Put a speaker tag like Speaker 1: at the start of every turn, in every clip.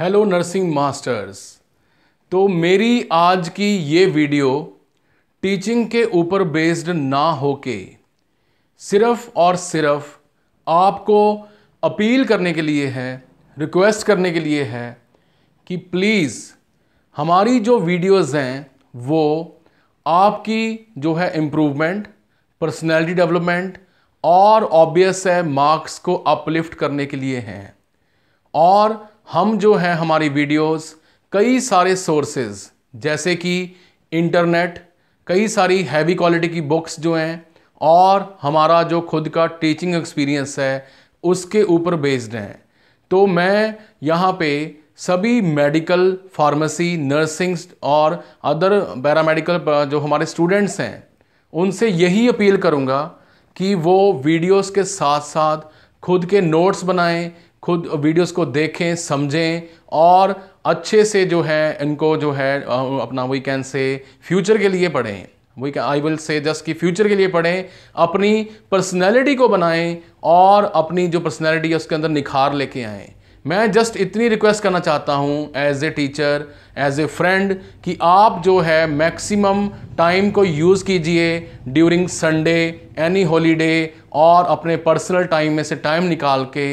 Speaker 1: hello nursing masters तो मेरी आज की ये वीडियो टीचिंग के ऊपर बेस्ड ना होके सिर्फ और सिर्फ आपको अपील करने के लिए है रिक्वेस्ट करने के लिए है कि प्लीज़ हमारी जो वीडियोस हैं वो आपकी जो है इम्प्रूवमेंट पर्सनैलिटी डेवलपमेंट और ऑब्वियस है मार्क्स को अपलिफ्ट करने के लिए हैं और हम जो हैं हमारी वीडियोस कई सारे सोर्सेज जैसे कि इंटरनेट कई सारी हैवी क्वालिटी की बुक्स जो हैं और हमारा जो खुद का टीचिंग एक्सपीरियंस है उसके ऊपर बेस्ड हैं तो मैं यहाँ पे सभी मेडिकल फार्मेसी नर्सिंग और अदर पैरामेडिकल जो हमारे स्टूडेंट्स हैं उनसे यही अपील करूँगा कि वो वीडियोस के साथ साथ खुद के नोट्स बनाएं खुद वीडियोस को देखें समझें और अच्छे से जो है इनको जो है अपना वी कैन से फ्यूचर के लिए पढ़ें we can I will say just कि फ्यूचर के लिए पढ़ें अपनी पर्सनैलिटी को बनाएं और अपनी जो पर्सनैलिटी है उसके अंदर निखार लेके आएँ मैं जस्ट इतनी रिक्वेस्ट करना चाहता हूँ as a teacher as a friend कि आप जो है मैक्सिमम टाइम को यूज़ कीजिए ड्यूरिंग संडे एनी हॉलीडे और अपने पर्सनल टाइम में से टाइम निकाल के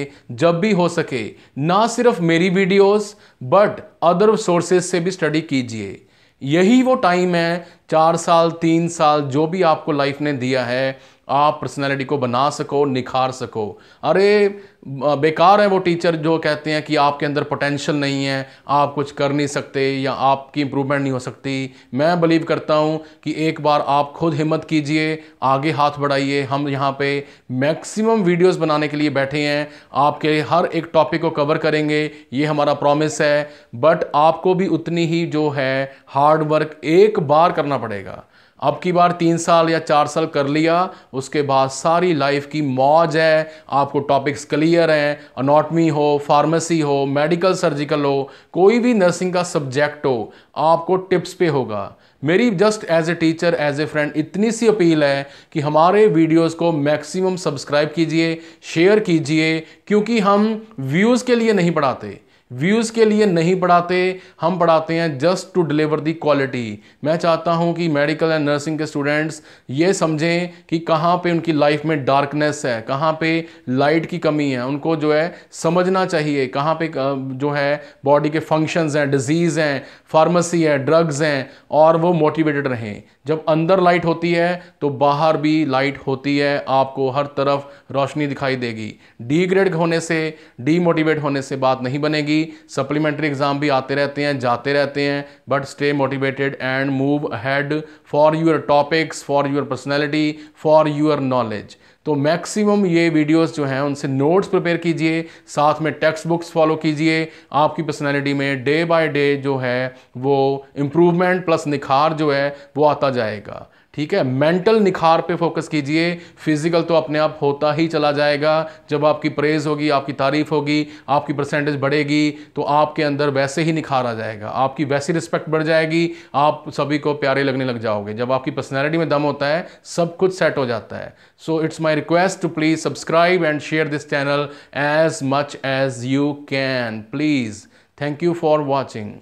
Speaker 1: जब भी हो सके ना सिर्फ मेरी वीडियोस बट अदर सोर्सेज से भी स्टडी कीजिए यही वो टाइम है चार साल तीन साल जो भी आपको लाइफ ने दिया है आप पर्सनैलिटी को बना सको निखार सको अरे बेकार है वो टीचर जो कहते हैं कि आपके अंदर पोटेंशियल नहीं है आप कुछ कर नहीं सकते या आपकी इम्प्रूवमेंट नहीं हो सकती मैं बिलीव करता हूँ कि एक बार आप खुद हिम्मत कीजिए आगे हाथ बढ़ाइए हम यहाँ पे मैक्सिमम वीडियोस बनाने के लिए बैठे हैं आपके हर एक टॉपिक को कवर करेंगे ये हमारा प्रॉमिस है बट आपको भी उतनी ही जो है हार्ड वर्क एक बार करना पड़ेगा अब की बार तीन साल या चार साल कर लिया उसके बाद सारी लाइफ की मौज है आपको टॉपिक्स क्लियर हैं अनाटमी हो फार्मेसी हो मेडिकल सर्जिकल हो कोई भी नर्सिंग का सब्जेक्ट हो आपको टिप्स पे होगा मेरी just as a teacher as a friend इतनी सी अपील है कि हमारे वीडियोस को मैक्सिमम सब्सक्राइब कीजिए शेयर कीजिए क्योंकि हम व्यूज़ के लिए नहीं पढ़ाते व्यूज़ के लिए नहीं पढ़ाते हम पढ़ाते हैं just to deliver the quality मैं चाहता हूं कि मेडिकल एंड नर्सिंग के स्टूडेंट्स ये समझें कि कहां पे उनकी लाइफ में डार्कनेस है कहां पे लाइट की कमी है उनको जो है समझना चाहिए कहां पे जो है बॉडी के फंक्शंस हैं डिजीज़ हैं फार्मेसी है ड्रग्स हैं और वो मोटिवेटेड रहें जब अंदर लाइट होती है तो बाहर भी लाइट होती है आपको हर तरफ रोशनी दिखाई देगी डीग्रेड होने से डीमोटिवेट होने से बात नहीं बनेगी सप्लीमेंट्री एग्जाम भी आते रहते हैं जाते रहते हैं but stay motivated and move ahead for your topics for your personality for your knowledge तो मैक्सिमम ये वीडियोस जो हैं उनसे नोट्स प्रिपेयर कीजिए साथ में टेक्स्ट बुक्स फॉलो कीजिए आपकी पर्सनैलिटी में डे बाय डे जो है वो इम्प्रूवमेंट प्लस निखार जो है वो आता जाएगा ठीक है मेंटल निखार पे फोकस कीजिए फिजिकल तो अपने आप होता ही चला जाएगा जब आपकी प्रेज होगी आपकी तारीफ होगी आपकी परसेंटेज बढ़ेगी तो आपके अंदर वैसे ही निखार आ जाएगा आपकी वैसी रिस्पेक्ट बढ़ जाएगी आप सभी को प्यारे लगने लग जाओगे जब आपकी पर्सनैलिटी में दम होता है सब कुछ सेट हो जाता है so it's my request to please subscribe and share this channel as much as you can please thank you for watching